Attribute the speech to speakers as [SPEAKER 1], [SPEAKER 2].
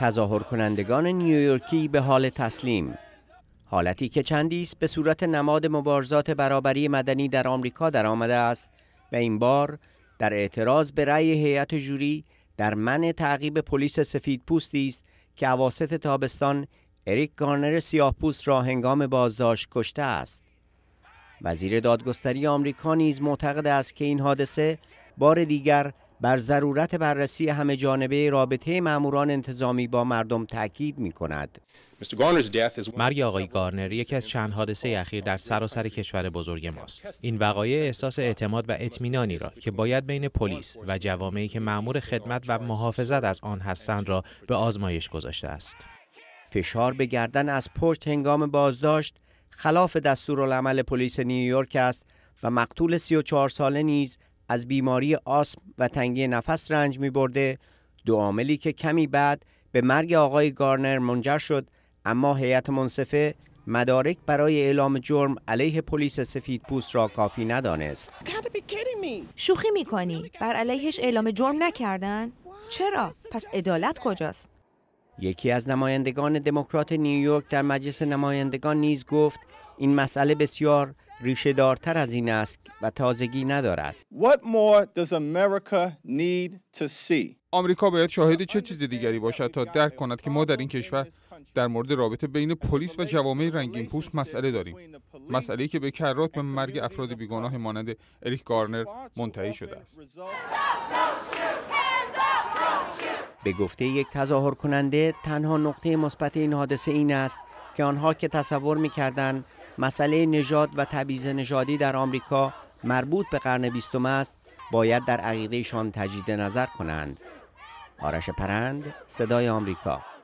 [SPEAKER 1] تظاهر کنندگان نیویورکی به حال تسلیم حالتی که چندی است به صورت نماد مبارزات برابری مدنی در آمریکا درآمده است و این بار در اعتراض به رأی هیئت جوری در من تعقیب پلیس پوستی است که عواسط تابستان اریک گارنر پوست را هنگام بازداشت کشته است وزیر دادگستری آمریکا نیز معتقد است که این حادثه بار دیگر بر ضرورت بررسی همه جانبه رابطه ماموران انتظامی با مردم تاکید می کند. مرگ آقای گارنر یکی از چند حادثه اخیر در سراسر کشور بزرگ ماست. این وقایع احساس اعتماد و اطمینانی را که باید بین پلیس و جوامعی که مأمور خدمت و محافظت از آن هستند را به آزمایش گذاشته است. فشار به گردن از پشت هنگام بازداشت خلاف دستورالعمل پلیس نیویورک است و مقتول 34 ساله نیز از بیماری آسم و تنگی نفس رنج می برده دو عاملی که کمی بعد به مرگ آقای گارنر منجر شد اما هیئت منصفه مدارک برای اعلام جرم علیه پلیس پوست را کافی ندانست. شوخی میکنی؟ بر علیهش اعلام جرم نکردن؟ چرا؟ پس عدالت کجاست؟ یکی از نمایندگان دموکرات نیویورک در مجلس نمایندگان نیز گفت این مسئله بسیار ریشه دارتر از این است و تازگی ندارد. What آمریکا باید شاهد چه چیز دیگری باشد تا درک کند که ما در این کشور در مورد رابطه بین پلیس و جوامع رنگین پوست مسئله داریم مسئله که به کرات به مرگ افراد بیگناه مانند اریک گارنر منتهی شده است به گفته یک تظاهر کننده تنها نقطه مثبت این حادثه این است که آنها که تصور می‌کردند مسئله نژاد و تبعیض نژادی در آمریکا مربوط به قرن بیستم است باید در عقیدهشان تجدید نظر کنند آرش پرند صدای آمریکا